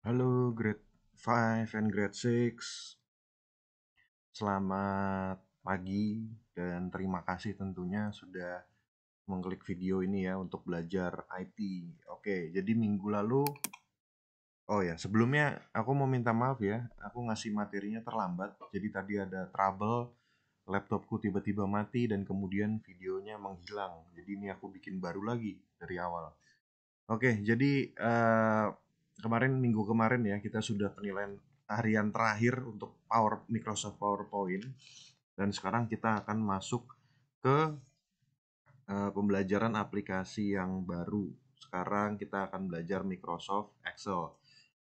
Halo grade 5 and grade 6 Selamat pagi dan terima kasih tentunya sudah mengklik video ini ya untuk belajar IT Oke jadi minggu lalu Oh ya sebelumnya aku mau minta maaf ya Aku ngasih materinya terlambat Jadi tadi ada trouble laptopku tiba-tiba mati dan kemudian videonya menghilang Jadi ini aku bikin baru lagi dari awal Oke jadi uh, kemarin minggu kemarin ya kita sudah penilaian harian terakhir untuk Power Microsoft PowerPoint dan sekarang kita akan masuk ke uh, pembelajaran aplikasi yang baru. Sekarang kita akan belajar Microsoft Excel.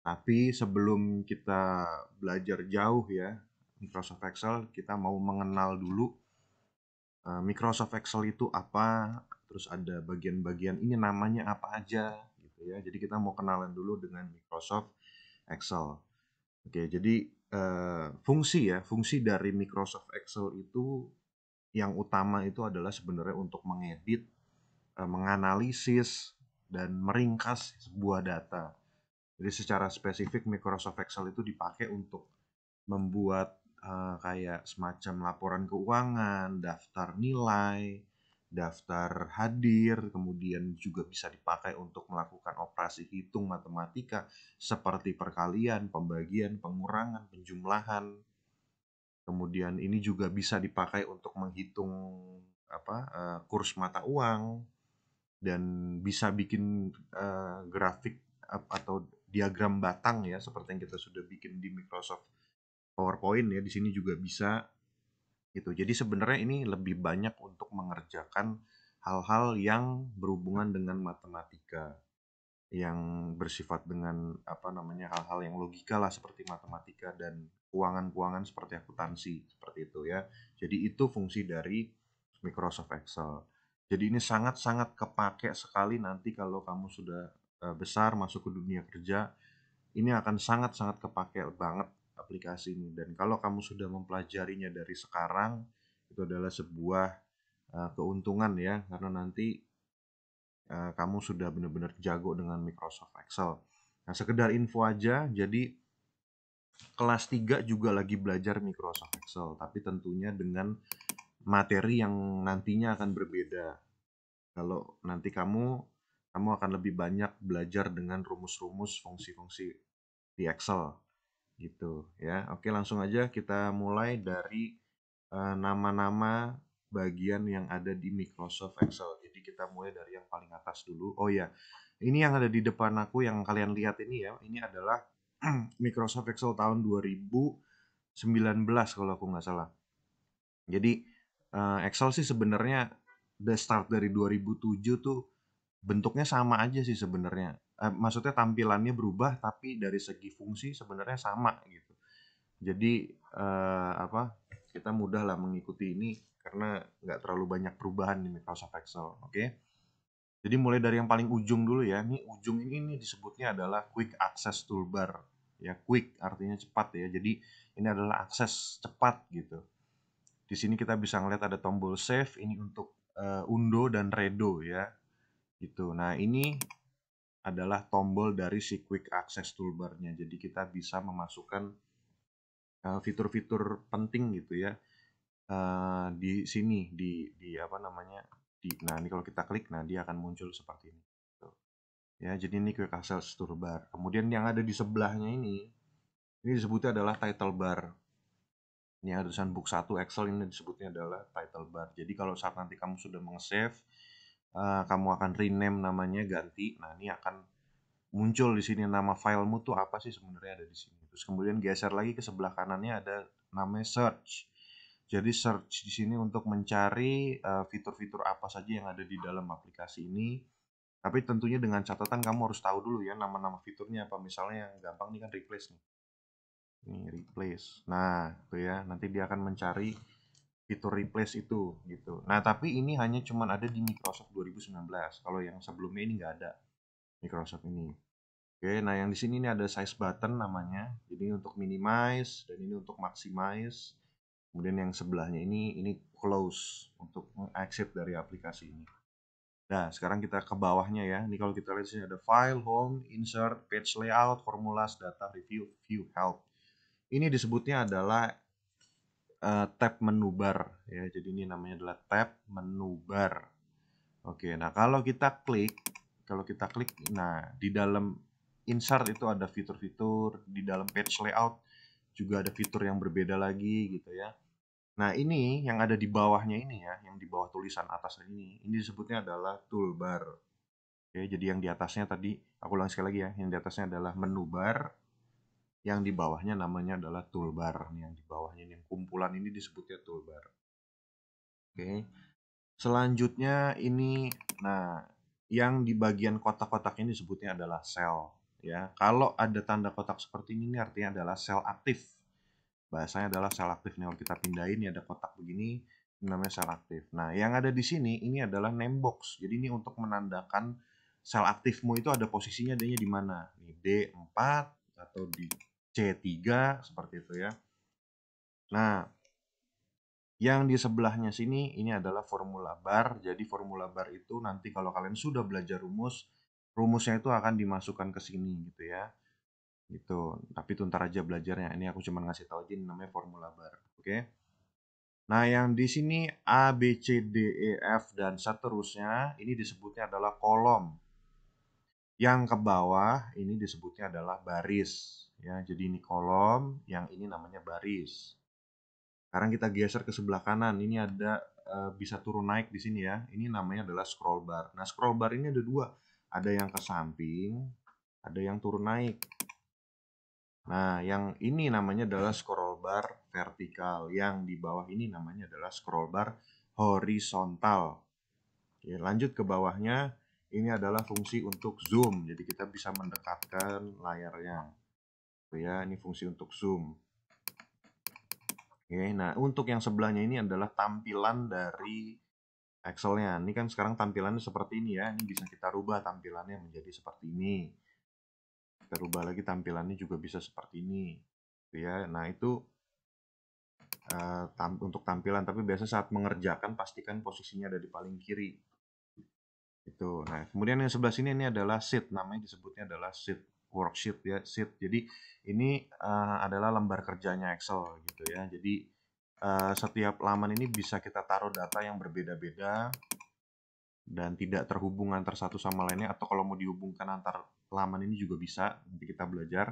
Tapi sebelum kita belajar jauh ya Microsoft Excel, kita mau mengenal dulu eh, Microsoft Excel itu apa, terus ada bagian-bagian ini namanya apa aja, Gitu ya. Jadi kita mau kenalan dulu dengan Microsoft Excel. Oke, jadi eh, fungsi ya, fungsi dari Microsoft Excel itu yang utama itu adalah sebenarnya untuk mengedit, eh, menganalisis dan meringkas sebuah data. Jadi secara spesifik Microsoft Excel itu dipakai untuk membuat eh, kayak semacam laporan keuangan, daftar nilai, daftar hadir, kemudian juga bisa dipakai untuk melakukan operasi hitung matematika seperti perkalian, pembagian, pengurangan, penjumlahan. Kemudian ini juga bisa dipakai untuk menghitung apa uh, kurs mata uang dan bisa bikin uh, grafik atau diagram batang ya seperti yang kita sudah bikin di Microsoft PowerPoint ya di sini juga bisa gitu. Jadi sebenarnya ini lebih banyak untuk mengerjakan hal-hal yang berhubungan dengan matematika yang bersifat dengan apa namanya hal-hal yang logika lah seperti matematika dan keuangan-keuangan seperti akuntansi seperti itu ya. Jadi itu fungsi dari Microsoft Excel. Jadi ini sangat-sangat kepake sekali nanti kalau kamu sudah eh, besar masuk ke dunia kerja ini akan sangat-sangat kepake banget aplikasi ini dan kalau kamu sudah mempelajarinya dari sekarang itu adalah sebuah uh, keuntungan ya karena nanti uh, kamu sudah benar-benar jago dengan Microsoft Excel. Nah, sekedar info aja, jadi kelas 3 juga lagi belajar Microsoft Excel, tapi tentunya dengan materi yang nantinya akan berbeda. Kalau nanti kamu kamu akan lebih banyak belajar dengan rumus-rumus fungsi-fungsi di Excel gitu ya. Oke, langsung aja kita mulai dari eh, nama-nama uh, bagian yang ada di Microsoft Excel. Jadi kita mulai dari yang paling atas dulu. Oh ya, ini yang ada di depan aku yang kalian lihat ini ya, ini adalah Microsoft Excel tahun 2019 kalau aku nggak salah. Jadi uh, Excel sih sebenarnya the start dari 2007 tuh bentuknya sama aja sih sebenarnya Eh, maksudnya tampilannya berubah tapi dari segi fungsi sebenarnya sama gitu jadi eh, apa kita mudah lah mengikuti ini karena nggak terlalu banyak perubahan di Microsoft Excel oke okay? jadi mulai dari yang paling ujung dulu ya ini ujung ini ini disebutnya adalah quick access toolbar ya quick artinya cepat ya jadi ini adalah akses cepat gitu di sini kita bisa ngeliat ada tombol save ini untuk uh, undo dan redo ya gitu nah ini adalah tombol dari si quick access Toolbar-nya. Jadi kita bisa memasukkan eh, fitur-fitur penting gitu ya eh, di sini di di apa namanya di nah ini kalau kita klik nah dia akan muncul seperti ini gitu. ya jadi ini quick access toolbar kemudian yang ada di sebelahnya ini ini disebutnya adalah title bar ini ada tulisan book 1 Excel ini disebutnya adalah title bar jadi kalau saat nanti kamu sudah meng-save uh, kamu akan rename namanya ganti nah ini akan muncul di sini nama filemu tuh apa sih sebenarnya ada di sini terus kemudian geser lagi ke sebelah kanannya ada nama search jadi search di sini untuk mencari eh, fitur-fitur uh, apa saja yang ada di dalam aplikasi ini tapi tentunya dengan catatan kamu harus tahu dulu ya nama-nama fiturnya apa misalnya yang gampang ini kan replace nih ini replace nah itu ya nanti dia akan mencari fitur replace itu gitu. Nah, tapi ini hanya cuman ada di Microsoft 2019. Kalau yang sebelumnya ini nggak ada Microsoft ini. Oke, nah yang di sini ini ada size button namanya. Jadi untuk minimize dan ini untuk maximize. Kemudian yang sebelahnya ini ini close untuk exit dari aplikasi ini. Nah, sekarang kita ke bawahnya ya. Ini kalau kita lihat sini ada file, home, insert, page layout, formulas, data, review, view, help. Ini disebutnya adalah uh, tab menu bar ya. Jadi ini namanya adalah tab menu bar. Oke, nah kalau kita klik, kalau kita klik, nah di dalam insert itu ada fitur-fitur, di dalam page layout juga ada fitur yang berbeda lagi gitu ya. Nah ini yang ada di bawahnya ini ya, yang di bawah tulisan atas ini, ini disebutnya adalah toolbar. Oke, jadi yang di atasnya tadi, aku ulang sekali lagi ya, yang di atasnya adalah menu bar, yang di bawahnya namanya adalah toolbar yang di bawahnya yang kumpulan ini disebutnya toolbar oke okay. selanjutnya ini nah yang di bagian kotak-kotak ini disebutnya adalah sel ya kalau ada tanda kotak seperti ini, ini artinya adalah sel aktif bahasanya adalah sel aktif nih kalau kita pindahin ini ada kotak begini ini namanya sel aktif nah yang ada di sini ini adalah name box jadi ini untuk menandakan sel aktifmu itu ada posisinya adanya di mana nih D4 atau di C3 seperti itu ya. Nah, yang di sebelahnya sini ini adalah formula bar. Jadi formula bar itu nanti kalau kalian sudah belajar rumus, rumusnya itu akan dimasukkan ke sini gitu ya. Gitu. Tapi tuntar aja belajarnya. Ini aku cuma ngasih tahu aja ini namanya formula bar. Oke. Okay? Nah, yang di sini A, B, C, D, E, F dan seterusnya ini disebutnya adalah kolom. Yang ke bawah ini disebutnya adalah baris ya. Jadi ini kolom, yang ini namanya baris. Sekarang kita geser ke sebelah kanan. Ini ada e, bisa turun naik di sini ya. Ini namanya adalah scroll bar. Nah, scroll bar ini ada dua. Ada yang ke samping, ada yang turun naik. Nah, yang ini namanya adalah scroll bar vertikal. Yang di bawah ini namanya adalah scroll bar horizontal. Oke, lanjut ke bawahnya ini adalah fungsi untuk zoom jadi kita bisa mendekatkan layarnya ya ini fungsi untuk zoom oke nah untuk yang sebelahnya ini adalah tampilan dari Excelnya ini kan sekarang tampilannya seperti ini ya ini bisa kita rubah tampilannya menjadi seperti ini kita rubah lagi tampilannya juga bisa seperti ini ya nah itu uh, tam untuk tampilan tapi biasa saat mengerjakan pastikan posisinya ada di paling kiri itu. Nah, kemudian yang sebelah sini ini adalah sheet, namanya disebutnya adalah sheet worksheet ya, sheet. Jadi ini uh, adalah lembar kerjanya Excel gitu ya. Jadi uh, setiap laman ini bisa kita taruh data yang berbeda-beda dan tidak terhubung antar satu sama lainnya atau kalau mau dihubungkan antar laman ini juga bisa. Nanti kita belajar.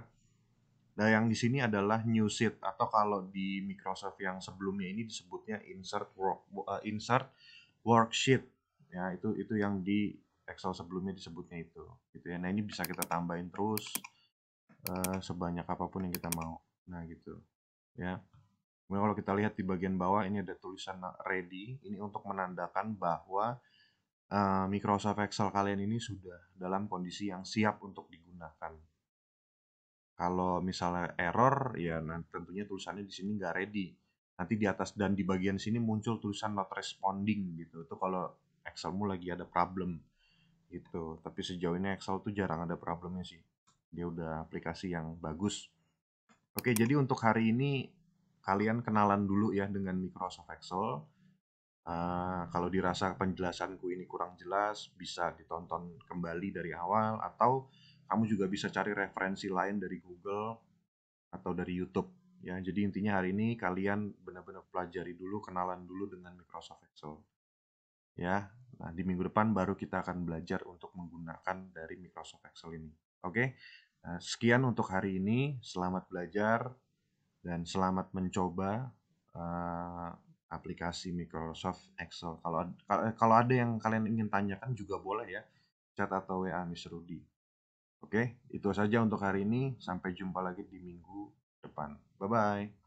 Nah, yang di sini adalah new sheet atau kalau di Microsoft yang sebelumnya ini disebutnya insert work uh, insert worksheet ya itu itu yang di Excel sebelumnya disebutnya itu gitu ya nah ini bisa kita tambahin terus uh, sebanyak apapun yang kita mau nah gitu ya kemudian kalau kita lihat di bagian bawah ini ada tulisan ready ini untuk menandakan bahwa uh, Microsoft Excel kalian ini sudah dalam kondisi yang siap untuk digunakan kalau misalnya error ya nah, tentunya tulisannya di sini nggak ready nanti di atas dan di bagian sini muncul tulisan not responding gitu itu kalau Excelmu lagi ada problem gitu tapi sejauh ini Excel tuh jarang ada problemnya sih dia udah aplikasi yang bagus oke jadi untuk hari ini kalian kenalan dulu ya dengan Microsoft Excel uh, kalau dirasa penjelasanku ini kurang jelas bisa ditonton kembali dari awal atau kamu juga bisa cari referensi lain dari Google atau dari YouTube ya jadi intinya hari ini kalian benar-benar pelajari dulu kenalan dulu dengan Microsoft Excel Ya, nah di minggu depan baru kita akan belajar untuk menggunakan dari Microsoft Excel ini. Oke, nah, sekian untuk hari ini. Selamat belajar dan selamat mencoba uh, aplikasi Microsoft Excel. Kalau eh, kalau ada yang kalian ingin tanyakan juga boleh ya, chat atau WA Mr. Rudy. Oke, itu saja untuk hari ini. Sampai jumpa lagi di minggu depan. Bye bye.